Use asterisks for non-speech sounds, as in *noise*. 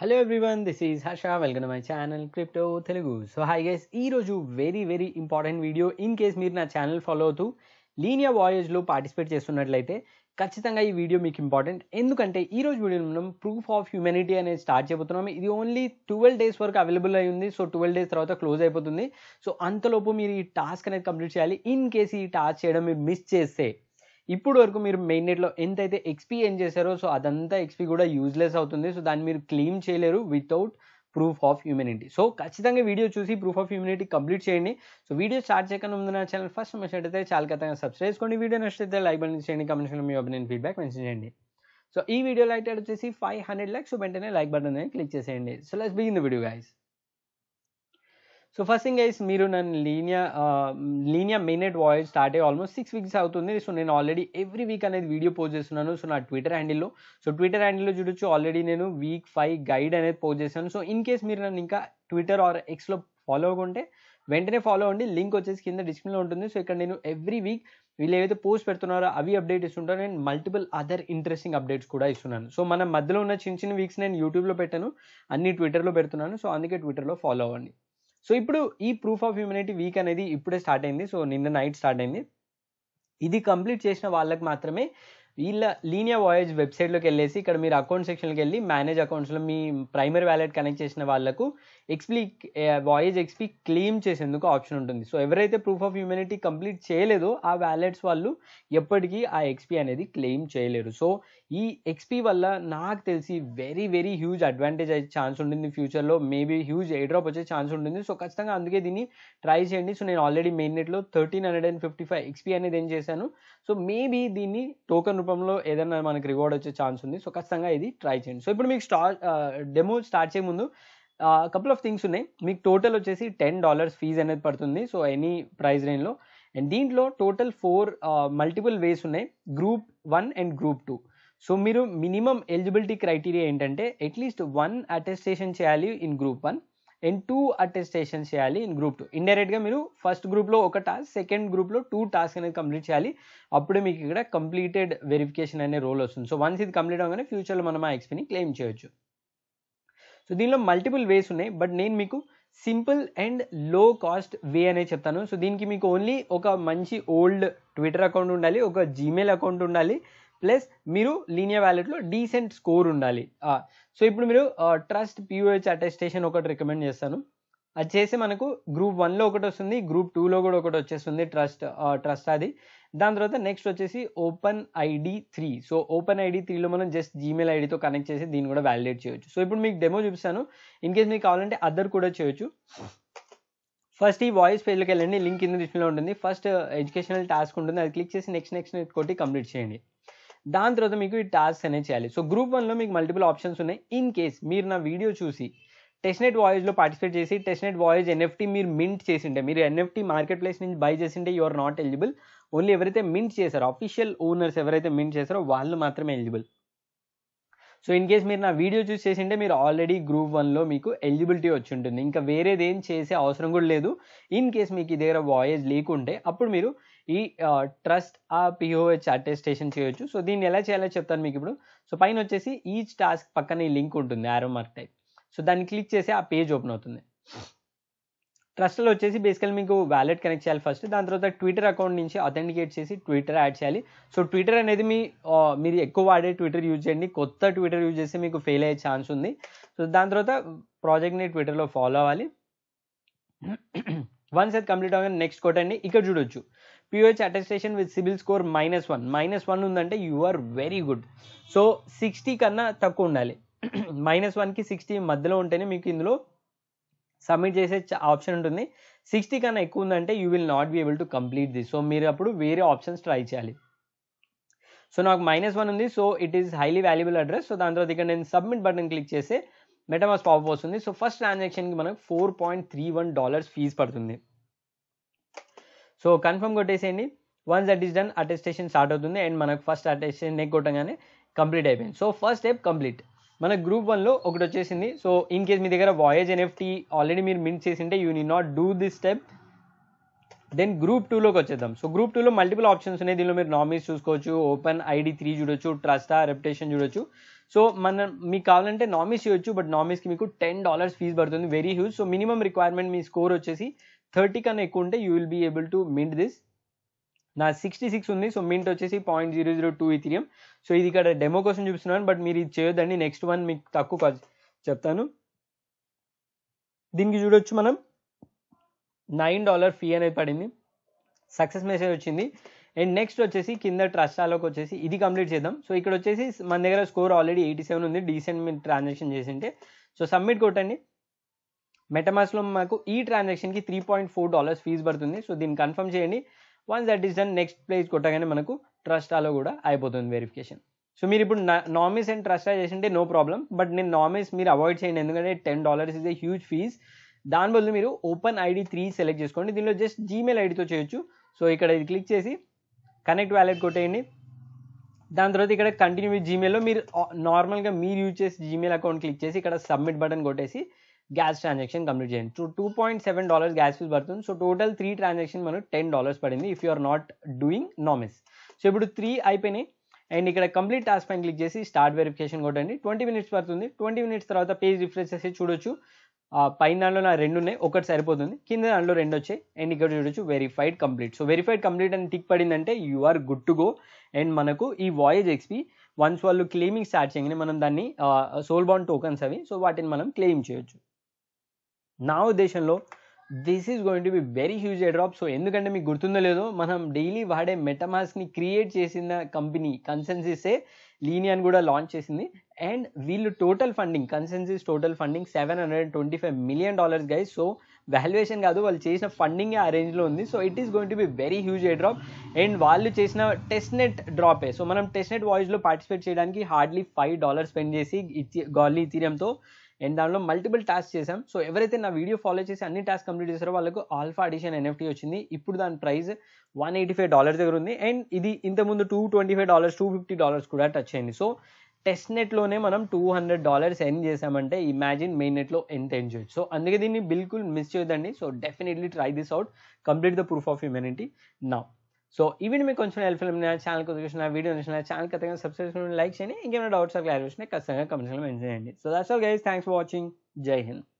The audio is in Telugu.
hello everyone this is Harsha welcome my channel crypto Telugu so hi guys ఈరోజు very very important video in case మీరు నా ఛానల్ ఫాలో అవుతూ లీనియా వాయేజ్లో పార్టిసిపేట్ చేస్తున్నట్లయితే ఖచ్చితంగా ఈ వీడియో మీకు ఇంపార్టెంట్ ఎందుకంటే ఈరోజు వీడియో మనం ప్రూఫ్ ఆఫ్ హ్యూమానిటీ అనేది స్టార్ట్ చేయబోతున్నాం ఇది ఓన్లీ ట్వెల్వ్ డేస్ వరకు అవైలబుల్ అయి ఉంది సో ట్వెల్వ్ డేస్ తర్వాత క్లోజ్ అయిపోతుంది సో అంతలోపు మీరు ఈ టాస్క్ అనేది కంప్లీట్ చేయాలి ఇన్ కేస్ ఈ టాస్క్ చేయడం మీరు మిస్ చేస్తే ఇప్పుడు వరకు మీరు మెయిన్ నెట్లో ఎంతైతే ఎక్స్పీ ఏం చేశారో సో అదంతా ఎక్స్పీ కూడా యూజ్లెస్ అవుతుంది సో దాన్ని మీరు క్లెయిమ్ చేయలేరు without proof of humanity so ఖచ్చితంగా వీడియో చూసి ప్రూఫ్ ఆఫ్ హ్యూమినిటీ కంప్లీట్ చేయండి సో వీడియో స్టార్ట్ చేయకుండా ముందు నా ఛానల్ ఫస్ట్ నచ్చినట్టయితే చాలా ఖచ్చితంగా సబ్స్క్రైబ్ చేసుకోండి వీడియో నచ్చితే లైక్ బటన్ చేయండి కమెంట్స్లో మీ ఒపీనియన్ ఫీడ్బ్యాక్ మెన్షన్ చేయండి సో ఈ వీడియో లైక్ వచ్చేసి ఫైవ్ హండ్రెడ్ ల్యాక్స్ వెంటనే లైక్ బటన్ క్లిక్ చేసేయండి so let's begin the video guys so first thing guys మీరు నన్ను Linea Linea mainnet voyage start అయ్యి ఆల్మోస్ట్ సిక్స్ వీక్స్ అవుతుంది సో నేను ఆల్రెడీ ఎవ్రీ వీక్ అనేది వీడియో పోస్ట్ చేస్తున్నాను సో నా ట్విట్టర్ హ్యాండిల్లో సో ట్విట్టర్ హ్యాండిల్లో చూడొచ్చు ఆల్రెడీ నేను వీక్ ఫైవ్ గైడ్ అనేది పోస్ట్ చేశాను సో ఇన్ కేస్ మీరు నన్ను ఇంకా ట్విట్టర్ ఆర్ ఎక్స్లో ఫాలో అవ్వకుంటే వెంటనే ఫాలో అవ్వండి లింక్ వచ్చేసి కింద డిస్క్రిప్షన్లో ఉంటుంది సో ఇక్కడ నేను ఎవ్రీ వీక్ వీళ్ళు ఏవైతే పోస్ట్ పెడుతున్నారో అవి అప్డేట్ ఇస్తుంటాను and multiple other interesting updates కూడా ఇస్తున్నాను సో మన మధ్యలో ఉన్న చిన్న చిన్న వీక్స్ నేను యూట్యూబ్లో పెట్టాను అన్ని ట్విట్టర్లో పెడుతున్నాను సో అందుకే ట్విట్టర్లో ఫాలో అవ్వండి సో ఇప్పుడు ఈ ప్రూఫ్ ఆఫ్ హ్యూమనిటీ వీక్ అనేది ఇప్పుడే స్టార్ట్ అయింది సో నిన్న నైట్ స్టార్ట్ అయింది ఇది కంప్లీట్ చేసిన వాళ్ళకి మాత్రమే వీళ్ళ లీనియా వాయేజ్ వెబ్సైట్లోకి వెళ్ళేసి ఇక్కడ మీరు అకౌంట్ సెక్షన్కి వెళ్ళి మేనేజ్ అకౌంట్స్లో మీ ప్రైమరీ వ్యాలెట్ కనెక్ట్ చేసిన వాళ్ళకు ఎక్స్పీ వాయేజ్ ఎక్స్పీ క్లెయిమ్ చేసేందుకు ఆప్షన్ ఉంటుంది సో ఎవరైతే ప్రూఫ్ ఆఫ్ హ్యూమనిటీ కంప్లీట్ చేయలేదో ఆ వ్యాలెట్స్ వాళ్ళు ఎప్పటికీ ఆ ఎక్స్పీ అనేది క్లెయిమ్ చేయలేరు సో ఈ ఎక్స్పీ వల్ల నాకు తెలిసి వెరీ వెరీ హ్యూజ్ అడ్వాంటేజ్ అయ్యే ఛాన్స్ ఉంటుంది ఫ్యూచర్లో మేబీ హ్యూజ్ ఎయిడ్రాప్ వచ్చే ఛాన్స్ ఉంటుంది సో ఖచ్చితంగా అందుకే దీన్ని ట్రై చేయండి సో నేను ఆల్రెడీ మెయిన్ నెట్లో thirteen hundred and fifty five XP అనేది ఏం చేశాను సో మేబీ దీన్ని టోకన్ రూపంలో ఏదైనా మనకి రివార్డ్ వచ్చే ఛాన్స్ ఉంది సో ఖచ్చితంగా ఇది ట్రై చేయండి సో ఇప్పుడు మీకు స్టార్ట్ డెమో స్టార్ట్ చేయ ముందు కపుల్ ఆఫ్ థింగ్స్ ఉన్నాయి మీకు టోటల్ వచ్చేసి టెన్ డాలర్స్ ఫీజ్ అనేది పడుతుంది సో ఎనీ ప్రైస్ రేంజ్లో అండ్ దీంట్లో టోటల్ ఫోర్ మల్టిపుల్ వేస్ ఉన్నాయి group one and group two so మీరు మినిమం ఎలిజిబిలిటీ క్రైటీరియా ఏంటంటే అట్లీస్ట్ వన్ అటెస్టేషన్ చేయాలి in group one and two attestation చేయాలి ఇన్ గ్రూప్ టూ ఇండైరెక్ట్గా మీరు ఫస్ట్ గ్రూప్లో ఒక టాస్క్ సెకండ్ గ్రూప్లో టూ టాస్క్ అనేది కంప్లీట్ చేయాలి అప్పుడు మీకు ఇక్కడ కంప్లీటెడ్ వెరిఫికేషన్ అనే రోల్ వస్తుంది సో వన్స్ ఇది కంప్లీట్ అవ్వగానే ఫ్యూచర్లో మనం ఆ ఎక్స్పీని క్లెయిమ్ చేయొచ్చు సో దీనిలో మల్టిపుల్ వేస్ ఉన్నాయి బట్ నేను మీకు simple and low cost way అనే చెప్తాను సో దీనికి మీకు ఓన్లీ ఒక మంచి ఓల్డ్ ట్విట్టర్ అకౌంట్ ఉండాలి ఒక జీమెయిల్ అకౌంట్ ఉండాలి ప్లస్ మీరు లీనియర్ వ్యాలెట్లో డీసెంట్ స్కోర్ ఉండాలి సో ఇప్పుడు మీరు ట్రస్ట్ పిఓహెచ్ అటెస్టేషన్ ఒకటి రికమెండ్ చేస్తాను అది చేసి మనకు గ్రూప్ వన్లో ఒకటి వస్తుంది గ్రూప్ టూలో కూడా ఒకటి వచ్చేస్తుంది ట్రస్ట్ ట్రస్ట్ అది దాని తర్వాత నెక్స్ట్ వచ్చేసి open ID three so open ID త్రీలో మనం జస్ట్ జీమెయిల్ ఐడితో కనెక్ట్ చేసి దీన్ని కూడా వ్యాలిడేట్ చేయొచ్చు సో ఇప్పుడు మీకు డెమో చూపిస్తాను ఇన్ కేస్ మీకు కావాలంటే అదర్ కూడా చేయొచ్చు ఫస్ట్ ఈ వాయిస్ పేజ్లోకి వెళ్ళండి లింక్ కింద డిస్ప్లేలో ఉంటుంది ఫస్ట్ ఎడ్యుకేషనల్ టాస్క్ ఉంటుంది అది క్లిక్ చేసి నెక్స్ట్ నెక్స్ట్ కొట్టి కంప్లీట్ చేయండి దాని తర్వాత మీకు ఈ టాస్క్ అనేది చేయాలి సో గ్రూప్ వన్లో మీకు మల్టిపుల్ ఆప్షన్స్ ఉన్నాయి ఇన్ కేస్ మీరు నా వీడియో చూసి టెస్ట్నెట్ వాయిజ్లో పార్టిసిపేట్ చేసి టెస్ట్నెట్ వాయిజ్ ఎన్ఎఫ్టీ మీరు మింట్ చేసింటే మీరు ఎన్ఎఫ్టీ మార్కెట్ ప్లేస్ నుంచి బై చేసింటే you are not eligible only ఎవరైతే మింట్ చేశారో అఫీషియల్ ఓనర్స్ ఎవరైతే మింట్ చేశారో వాళ్ళు మాత్రమే ఎలిజిబుల్ సో ఇన్ కేస్ మీరు నా వీడియో చూసి చేసింటే మీరు ఆల్రెడీ గ్రూప్ వన్లో మీకు ఎలిజిబిలిటీ వచ్చి ఉంటుంది ఇంకా వేరేది ఏం చేసే అవసరం కూడా లేదు ఇన్ కేస్ మీకు దగ్గర వాయిస్ లీక్ ఉంటే అప్పుడు మీరు ఈ ట్రస్ట్ ఆ పిఓహెచ్ అటెస్టేషన్ చేయొచ్చు సో దీన్ని ఎలా చేయాలో చెప్తాను మీకు ఇప్పుడు సో పైన వచ్చేసి ఈచ్ టాస్క్ పక్కన ఈ లింక్ ఉంటుంది ఆరో మార్క్ టైప్ సో దాన్ని క్లిక్ చేసి ఆ పేజ్ ఓపెన్ అవుతుంది ట్రస్ట్లో వచ్చేసి బేసికల్ మీకు వ్యాలెట్ కనెక్ట్ చేయాలి ఫస్ట్ దాని తర్వాత ట్విట్టర్ అకౌంట్ నుంచి అథెంటికేట్ చేసి ట్విట్టర్ యాడ్ చేయాలి సో ట్విట్టర్ అనేది మీ మీరు ఎక్కువ వాడే ట్విట్టర్ యూజ్ చేయండి కొత్త ట్విట్టర్ యూజ్ చేస్తే మీకు ఫెయిల్ అయ్యే ఛాన్స్ ఉంది సో దాని తర్వాత ప్రాజెక్ట్ని ట్విట్టర్లో ఫాలో అవ్వాలి వన్స్ *clears throat* అది కంప్లీట్ అవ్వగానే నెక్స్ట్ కొట్టండి ఇక్కడ చూడొచ్చు POH attestation with Sybil score minus one minus one ఉందంటే you are very good so sixty కన్నా తక్కువ ఉండాలి మైనస్ వన్కి సిక్స్టీ మధ్యలో ఉంటేనే మీకు ఇందులో సబ్మిట్ చేసే ఆప్షన్ ఉంటుంది సిక్స్టీ కన్నా ఎక్కువ ఉందంటే you will not be able to complete this so మీరు అప్పుడు వేరే ఆప్షన్స్ ట్రై చేయాలి సో నాకు మైనస్ వన్ ఉంది so it is highly valuable address so దాని తర్వాత ఇక్కడ నేను సబ్మిట్ బటన్ క్లిక్ చేస్తే మెటమాస్ పాప్ వస్తుంది సో ఫస్ట్ ట్రాన్సాక్షన్కి మనకు four point three one dollars fees పడుతుంది సో కన్ఫర్మ్ కొట్టేసేయండి once that is done attestation start అవుతుంది అండ్ మనకు ఫస్ట్ అటెస్టేషన్ నెక్ కొట్టగానే కంప్లీట్ అయిపోయింది సో ఫస్ట్ స్టెప్ కంప్లీట్ మన గ్రూప్ వన్లో ఒకటి వచ్చేసింది సో ఇన్ కేస్ మీ దగ్గర వాయేజ్ ఎన్ఎఫ్టీ ఆల్రెడీ మీరు మిన్ చేసింటే you need not do this step then group టూలోకి వచ్చేద్దాం సో గ్రూప్ టూలో మల్టిపుల్ ఆప్షన్స్ ఉన్నాయి దీనిలో మీరు నామినీస్ చూసుకోవచ్చు ఓపెన్ ఐడి త్రీ చూడొచ్చు ట్రస్టా రెప్యుటేషన్ చూడొచ్చు సో మన మీకు కావాలంటే నామిస్ చేయొచ్చు బట్ నామిస్కి మీకు టెన్ డాలర్స్ ఫీజు పడుతుంది very huge so minimum requirement మీ స్కోర్ వచ్చేసి థర్టీ కన్నా ఎక్కువ ఉంటే you will be able to mint this నా సిక్స్టీ సిక్స్ ఉంది సో మింట్ వచ్చేసి point zero zero two ethereum so ఇది ఇక్కడ డెమో కోసం చూపిస్తున్నాను బట్ మీరు ఇది చేయొద్దండి నెక్స్ట్ వన్ మీకు తక్కువ చెప్తాను దీనికి చూడొచ్చు మనం నైన్ డాలర్ ఫీ అనేది పడింది సక్సెస్ మెసేజ్ వచ్చింది అండ్ నెక్స్ట్ వచ్చేసి కింద ట్రస్ట్ ఆలోకి వచ్చేసి ఇది కంప్లీట్ చేద్దాం సో ఇక్కడ వచ్చేసి మన దగ్గర స్కోర్ ఆల్రెడీ ఎయిటీ సెవెన్ ఉంది డీసెంట్ మీరు ట్రాన్సాక్షన్ చేసింటే సో సబ్మిట్ కొట్టండి మెటమాస్లో మాకు ఈ ట్రాన్సాక్షన్కి three point four dollars fees పడుతుంది సో దీన్ని కన్ఫర్మ్ చేయండి once that is done next place కొట్టగానే మనకు ట్రస్టాలో కూడా అయిపోతుంది వెరిఫికేషన్ సో మీరు ఇప్పుడు నామిస్ అండ్ ట్రస్టా చేసింటే నో ప్రాబ్లం బట్ నేను నామిస్ మీరు అవాయిడ్ చేయండి ఎందుకంటే ten dollars is a huge fees దాని బదులు మీరు ఓపెన్ ఐడి త్రీ సెలెక్ట్ చేసుకోండి దీనిలో జస్ట్ జీమెయిల్ ఐడితో చేయొచ్చు సో ఇక్కడ ఇది క్లిక్ చేసి కనెక్ట్ వ్యాలెట్ కొట్టేయండి దాని తర్వాత ఇక్కడ కంటిన్యూ జీమెయిల్లో మీరు నార్మల్గా మీరు యూజ్ చేసి జీమెయిల్ అకౌంట్ క్లిక్ చేసి ఇక్కడ సబ్మిట్ బటన్ కొట్టేసి గ్యాస్ ట్రాన్సాక్షన్ కంప్లీట్ చేయండి so two point seven dollars gas fees పడుతుంది సో టోటల్ త్రీ ట్రాన్సాక్షన్ మనకు టెన్ డాలర్స్ పడింది if you are not doing Nomis so ఇప్పుడు త్రీ అయిపోయినాయి అండ్ ఇక్కడ కంప్లీట్ టాస్క్ పైన క్లిక్ చేసి స్టార్ట్ వెరిఫికేషన్ కొట్టండి ట్వంటీ మినిట్స్ పడుతుంది ట్వంటీ మినిట్స్ తర్వాత పేజ్ రిఫ్రెష్ చేసి చూడొచ్చు పైన దాంట్లో నా రెండు ఉన్నాయి ఒకటి సరిపోతుంది కింద దాంట్లో రెండు వచ్చాయి అండ్ ఇక్కడ చూడొచ్చు verified complete so verified complete అని టిక్ పడిందంటే you are good to go and మనకు ఈ వాయేజ్ ఎక్స్పీ వన్స్ వాళ్ళు క్లెయిమింగ్ స్టార్ట్ చేయగానే మనం దాన్ని సోల్ బాండ్ టోకన్స్ అవి సో వాటిని మనం క్లెయిమ్ చేయొచ్చు నా ఉద్దేశంలో this is going to be very huge airdrop so ఎందుకంటే మీకు గుర్తుందో లేదో మనం డైలీ వాడే మెటమాస్ని క్రియేట్ చేసిన కంపెనీ కన్సెన్సిసే లీనియన్ కూడా లాంచ్ చేసింది అండ్ వీళ్ళు total funding ConsenSys total funding seven hundred twenty five million dollars guys so valuation కాదు వాళ్ళు చేసిన ఫండింగ్ ఆ రేంజ్లో ఉంది so it is going to be very huge airdrop and వాళ్ళు చేసిన టెస్ట్ నెట్ డ్రాపే సో మనం టెస్ట్ నెట్ వాయిస్లో పార్టిసిపేట్ చేయడానికి హార్డ్లీ ఫైవ్ డాలర్స్ స్పెండ్ చేసి గాలి ఇథీరియంతో అండ్ దానిలో మల్టిపుల్ టాస్క్ చేసాం సో ఎవరైతే నా వీడియో ఫాలో చేసి అన్ని టాస్క్ కంప్లీట్ చేశారో వాళ్ళకు ఆల్ఫా అడిషన్ ఎన్ఎఫ్టీ వచ్చింది ఇప్పుడు దాని price one eighty five dollars దగ్గర ఉంది అండ్ ఇది ఇంతకుముందు two twenty five dollars two fifty dollars కూడా టచ్ అయింది సో టెస్ట్ నెట్లోనే మనం టూ హండ్రెడ్ డాలర్స్ ఎన్ చేసామంటే ఇమాజిన్ మెయిన్ నెట్లో ఎంత ఎన్ చేయొచ్చు సో అందుకే దీన్ని బిల్కుల్ మిస్ చేయొద్దండి so definitely try this out complete the proof of humanity నా సో ఇవి మీకు కొంచెం హెల్ప్ఫుల్ ఉన్నాయి ఛానల్ కొద్దిగా చూసిన వీడియో చూసిన ఛానల్ ఖచ్చితంగా సబ్స్క్రైబ్ చేసుకుని లైక్ చేయండి ఇంకేమైనా డౌట్స్ క్లారిఫికేషన్ ఖచ్చితంగా కమెంట్స్ మెన్షన్ చేయండి so that's all guys thanks for watching జై హింద్